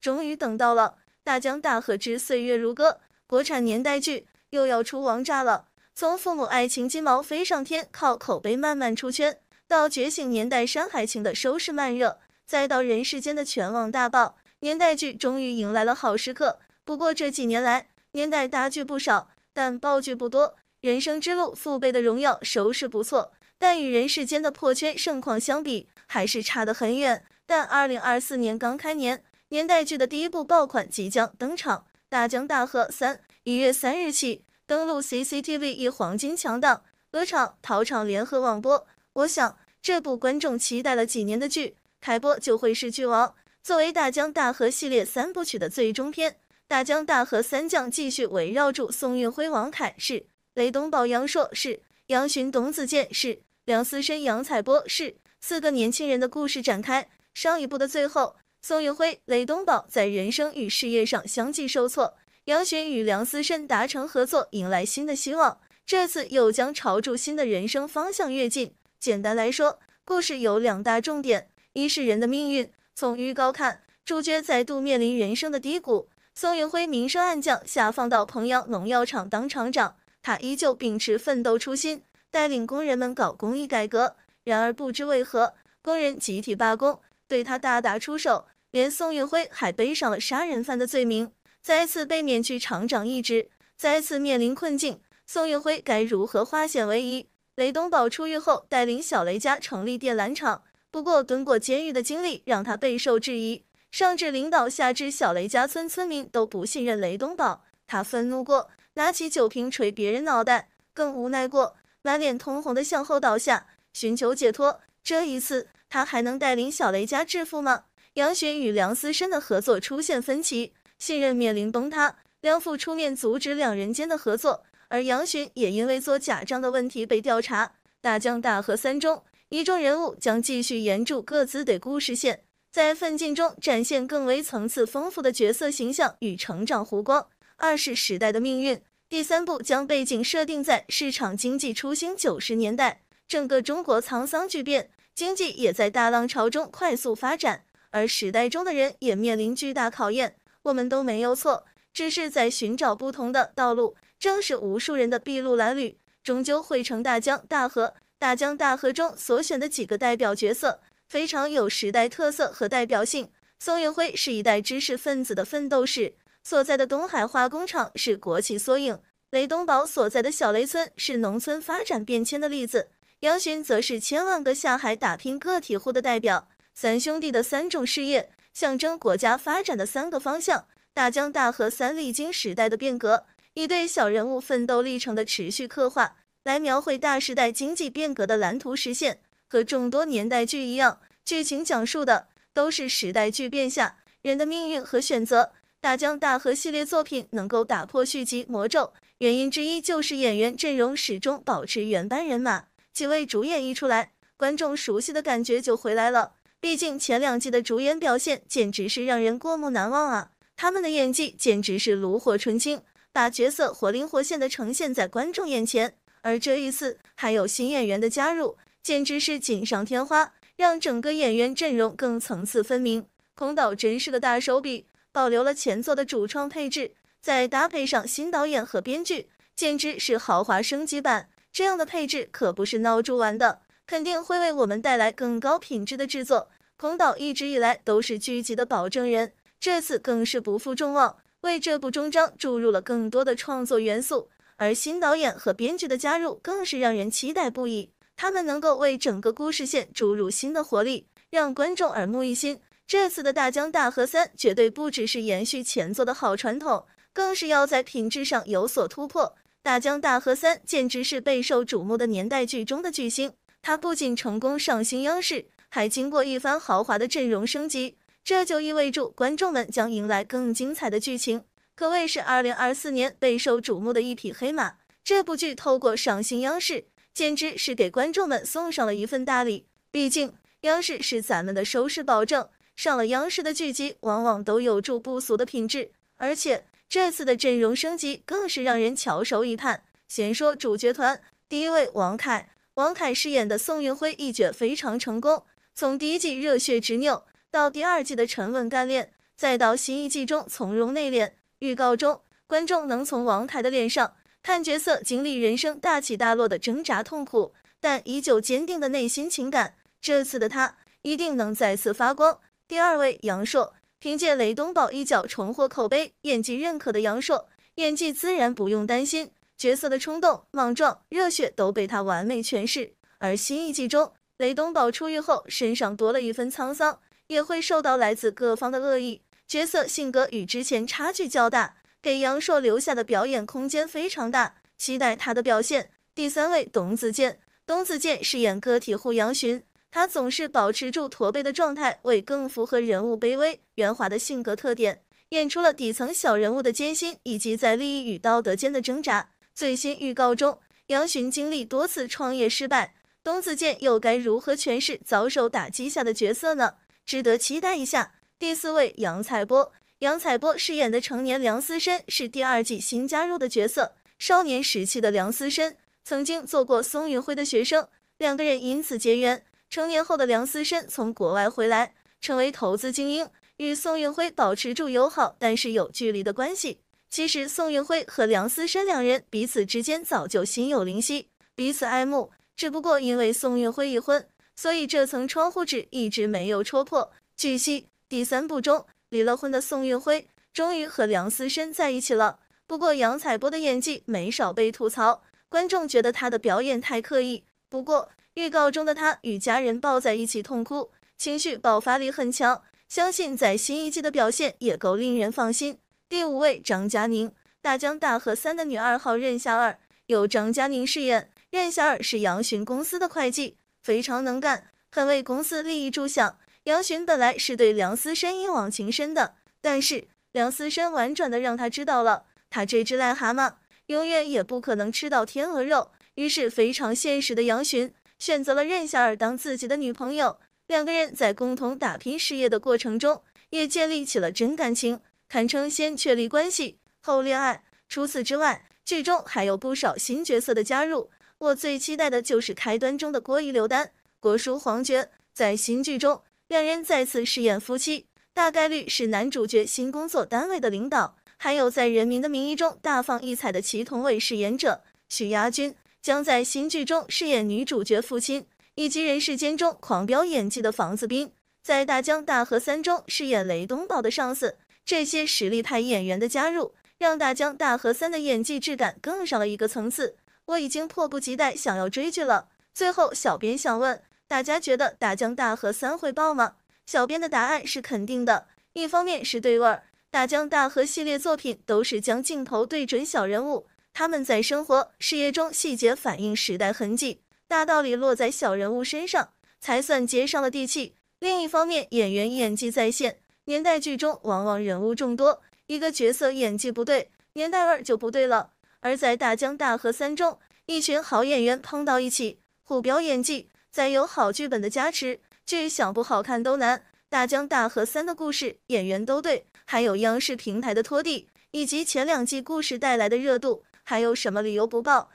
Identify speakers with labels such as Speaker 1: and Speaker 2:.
Speaker 1: 终于等到了《大江大河之岁月如歌》，国产年代剧又要出王炸了。从父母爱情、金毛飞上天靠口碑慢慢出圈，到觉醒年代、山海情的收视慢热，再到人世间的全网大爆，年代剧终于迎来了好时刻。不过这几年来，年代大剧不少，但爆剧不多。人生之路、父辈的荣耀收视不错，但与人世间的破圈盛况相比，还是差得很远。但二零二四年刚开年。年代剧的第一部爆款即将登场，《大江大河三》一月三日起登陆 CCTV 一黄金强档，鹅厂、淘厂联合网播。我想，这部观众期待了几年的剧，开播就会是剧王。作为《大江大河》系列三部曲的最终篇，《大江大河三》将继续围绕住宋运辉、王凯是、雷东宝、杨烁是、杨巡、董子健是、梁思申、杨采波是四个年轻人的故事展开。上一部的最后。宋运辉、雷东宝在人生与事业上相继受挫，杨雪与梁思申达成合作，迎来新的希望。这次又将朝住新的人生方向跃进。简单来说，故事有两大重点：一是人的命运。从预告看，主角再度面临人生的低谷。宋运辉名声暗降，下放到彭阳农药厂当厂长，他依旧秉持奋斗初心，带领工人们搞工艺改革。然而不知为何，工人集体罢工，对他大打出手。连宋运辉还背上了杀人犯的罪名，再次被免去厂长一职，再次面临困境。宋运辉该如何化险为夷？雷东宝出狱后，带领小雷家成立电缆厂，不过蹲过监狱的经历让他备受质疑，上至领导，下至小雷家村村民都不信任雷东宝。他愤怒过，拿起酒瓶捶别人脑袋，更无奈过，满脸通红的向后倒下，寻求解脱。这一次，他还能带领小雷家致富吗？杨巡与梁思申的合作出现分歧，信任面临崩塌，梁父出面阻止两人间的合作，而杨巡也因为做假账的问题被调查。大江大河三中一众人物将继续沿住各自的故事线，在奋进中展现更为层次丰富的角色形象与成长弧光。二是时代的命运，第三部将背景设定在市场经济初兴九十年代，整个中国沧桑巨变，经济也在大浪潮中快速发展。而时代中的人也面临巨大考验，我们都没有错，只是在寻找不同的道路。正是无数人的筚路蓝缕，终究汇成大江大河。大江大河中所选的几个代表角色，非常有时代特色和代表性。宋运辉是一代知识分子的奋斗史，所在的东海化工厂是国企缩影；雷东宝所在的小雷村是农村发展变迁的例子；杨巡则是千万个下海打拼个体户的代表。三兄弟的三种事业，象征国家发展的三个方向。大江大河三历经时代的变革，以对小人物奋斗历程的持续刻画，来描绘大时代经济变革的蓝图实现。和众多年代剧一样，剧情讲述的都是时代巨变下人的命运和选择。大江大河系列作品能够打破续集魔咒，原因之一就是演员阵容始终保持原班人马，几位主演一出来，观众熟悉的感觉就回来了。毕竟前两季的主演表现简直是让人过目难忘啊！他们的演技简直是炉火纯青，把角色活灵活现的呈现在观众眼前。而这一次还有新演员的加入，简直是锦上添花，让整个演员阵容更层次分明。空岛真是个大手笔，保留了前作的主创配置，再搭配上新导演和编剧，简直是豪华升级版。这样的配置可不是闹着玩的。肯定会为我们带来更高品质的制作。孔导一直以来都是剧集的保证人，这次更是不负众望，为这部终章注入了更多的创作元素。而新导演和编剧的加入更是让人期待不已，他们能够为整个故事线注入新的活力，让观众耳目一新。这次的大江大河三绝对不只是延续前作的好传统，更是要在品质上有所突破。大江大河三简直是备受瞩目的年代剧中的巨星。他不仅成功上新央视，还经过一番豪华的阵容升级，这就意味着观众们将迎来更精彩的剧情，可谓是二零二四年备受瞩目的一匹黑马。这部剧透过上新央视，简直是给观众们送上了一份大礼。毕竟央视是咱们的收视保证，上了央视的剧集往往都有助不俗的品质，而且这次的阵容升级更是让人翘首以盼。先说主角团，第一位王凯。王凯饰演的宋运辉一角非常成功，从第一季热血执拗，到第二季的沉稳干练，再到新一季中从容内敛。预告中，观众能从王凯的脸上看角色经历人生大起大落的挣扎痛苦，但依旧坚定的内心情感。这次的他一定能再次发光。第二位，杨烁凭借《雷东宝》一角重获口碑，演技认可的杨烁，演技自然不用担心。角色的冲动、莽撞、热血都被他完美诠释。而新一季中，雷东宝出狱后身上多了一分沧桑，也会受到来自各方的恶意。角色性格与之前差距较大，给杨烁留下的表演空间非常大，期待他的表现。第三位，董子健，董子健饰演个体户杨巡，他总是保持住驼背的状态，为更符合人物卑微、圆滑的性格特点，演出了底层小人物的艰辛以及在利益与道德间的挣扎。最新预告中，杨巡经历多次创业失败，董子健又该如何诠释遭受打击下的角色呢？值得期待一下。第四位，杨采波，杨采波饰演的成年梁思申是第二季新加入的角色。少年时期的梁思申曾经做过宋运辉的学生，两个人因此结缘。成年后的梁思申从国外回来，成为投资精英，与宋运辉保持住友好但是有距离的关系。其实宋运辉和梁思申两人彼此之间早就心有灵犀，彼此爱慕，只不过因为宋运辉已婚，所以这层窗户纸一直没有戳破。据悉，第三部中离了婚的宋运辉终于和梁思申在一起了。不过杨采波的演技没少被吐槽，观众觉得他的表演太刻意。不过预告中的他与家人抱在一起痛哭，情绪爆发力很强，相信在新一季的表现也够令人放心。第五位，张嘉宁、大江、大河三的女二号任小二由张嘉宁饰演。任小二是杨巡公司的会计，非常能干，很为公司利益着想。杨巡本来是对梁思申一往情深的，但是梁思申婉转的让他知道了，他这只癞蛤蟆永远也不可能吃到天鹅肉。于是非常现实的杨巡选择了任小二当自己的女朋友。两个人在共同打拼事业的过程中，也建立起了真感情。堪称先确立关系后恋爱。除此之外，剧中还有不少新角色的加入。我最期待的就是开端中的郭仪、刘丹、郭叔、黄觉，在新剧中两人再次饰演夫妻，大概率是男主角新工作单位的领导。还有在《人民的名义》中大放异彩的祁同伟饰演者许亚军，将在新剧中饰演女主角父亲。以及《人世间》中狂飙演技的房子斌，在大江大河三中饰演雷东宝的上司。这些实力派演员的加入，让大江大河三的演技质感更上了一个层次。我已经迫不及待想要追剧了。最后，小编想问大家，觉得大江大河三会爆吗？小编的答案是肯定的。一方面是对味儿，大江大河系列作品都是将镜头对准小人物，他们在生活、事业中细节反映时代痕迹，大道理落在小人物身上才算接上了地气。另一方面，演员演技在线。年代剧中往往人物众多，一个角色演技不对，年代二就不对了。而在《大江大河三》中，一群好演员碰到一起，互飙演技，再有好剧本的加持，剧想不好看都难。《大江大河三》的故事演员都对，还有央视平台的拖地，以及前两季故事带来的热度，还有什么理由不爆？